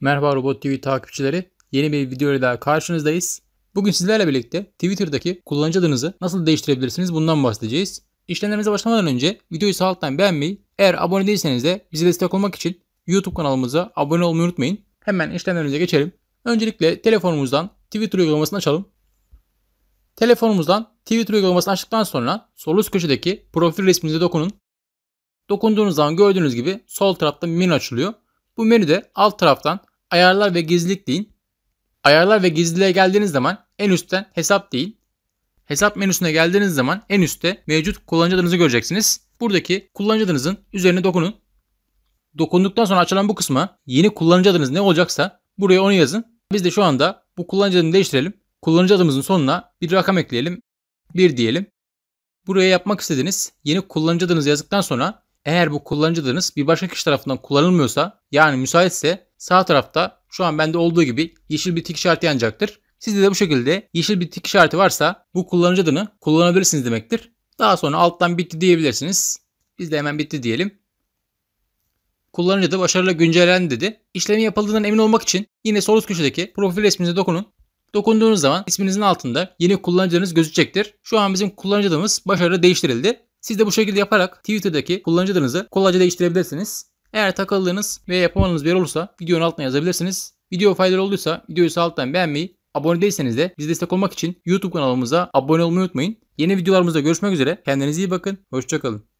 Merhaba Robot TV takipçileri. Yeni bir video ile daha karşınızdayız. Bugün sizlerle birlikte Twitter'daki kullanıcı adınızı nasıl değiştirebilirsiniz bundan bahsedeceğiz. İşlemlerimize başlamadan önce videoyu sağ alttan beğenmeyi, eğer abone değilseniz de bizi destek olmak için YouTube kanalımıza abone olmayı unutmayın. Hemen işlemlerimize geçelim. Öncelikle telefonumuzdan Twitter uygulamasını açalım. Telefonumuzdan Twitter uygulamasını açtıktan sonra sol üst köşedeki profil resminize dokunun. Dokunduğunuz zaman gördüğünüz gibi sol tarafta menü açılıyor. Bu menüde alt taraftan ayarlar ve gizlilik deyin. Ayarlar ve gizliliğe geldiğiniz zaman en üstten hesap deyin. Hesap menüsüne geldiğiniz zaman en üstte mevcut kullanıcı adınızı göreceksiniz. Buradaki kullanıcı adınızın üzerine dokunun. Dokunduktan sonra açılan bu kısma yeni kullanıcı adınız ne olacaksa buraya onu yazın. Biz de şu anda bu kullanıcı adını değiştirelim. Kullanıcı adımızın sonuna bir rakam ekleyelim. 1 diyelim. Buraya yapmak istediğiniz yeni kullanıcı adınızı yazdıktan sonra eğer bu kullanıcı adınız bir başka kişi tarafından kullanılmıyorsa yani müsaitse Sağ tarafta şu an bende olduğu gibi yeşil bir tik işareti yanacaktır. Sizde de bu şekilde yeşil bir tik işareti varsa bu kullanıcı adını kullanabilirsiniz demektir. Daha sonra alttan bitti diyebilirsiniz. Biz de hemen bitti diyelim. Kullanıcı da başarıyla güncellendi dedi. İşlemin yapıldığından emin olmak için yine sol üst köşedeki profil resminize dokunun. Dokunduğunuz zaman isminizin altında yeni kullanıcı adınız gözükecektir. Şu an bizim kullanıcı adımız başarıyla değiştirildi. Siz de bu şekilde yaparak Twitter'daki kullanıcı adınızı kolayca değiştirebilirsiniz. Eğer takıldığınız ve yapamadığınız bir olursa videonun altına yazabilirsiniz. Video faydalı olduysa videoyu sağ alttan beğenmeyi, abone değilseniz de bize destek olmak için YouTube kanalımıza abone olmayı unutmayın. Yeni videolarımızda görüşmek üzere. Kendinize iyi bakın. Hoşçakalın.